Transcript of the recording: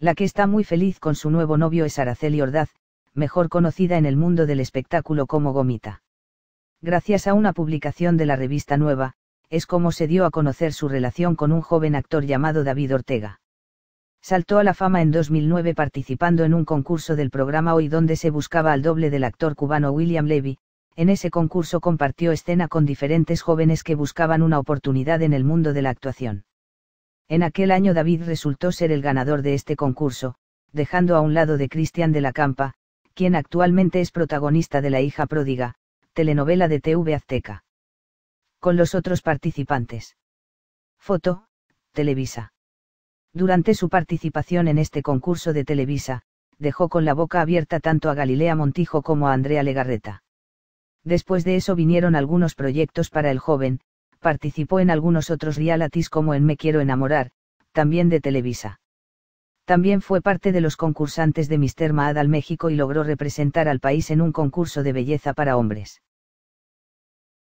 La que está muy feliz con su nuevo novio es Araceli Ordaz, mejor conocida en el mundo del espectáculo como Gomita. Gracias a una publicación de la revista Nueva, es como se dio a conocer su relación con un joven actor llamado David Ortega. Saltó a la fama en 2009 participando en un concurso del programa Hoy donde se buscaba al doble del actor cubano William Levy, en ese concurso compartió escena con diferentes jóvenes que buscaban una oportunidad en el mundo de la actuación. En aquel año David resultó ser el ganador de este concurso, dejando a un lado de Cristian de la Campa, quien actualmente es protagonista de La hija pródiga, telenovela de TV Azteca. Con los otros participantes. Foto, Televisa. Durante su participación en este concurso de Televisa, dejó con la boca abierta tanto a Galilea Montijo como a Andrea Legarreta. Después de eso vinieron algunos proyectos para el joven, participó en algunos otros realities como en Me Quiero Enamorar, también de Televisa. También fue parte de los concursantes de Mister al México y logró representar al país en un concurso de belleza para hombres.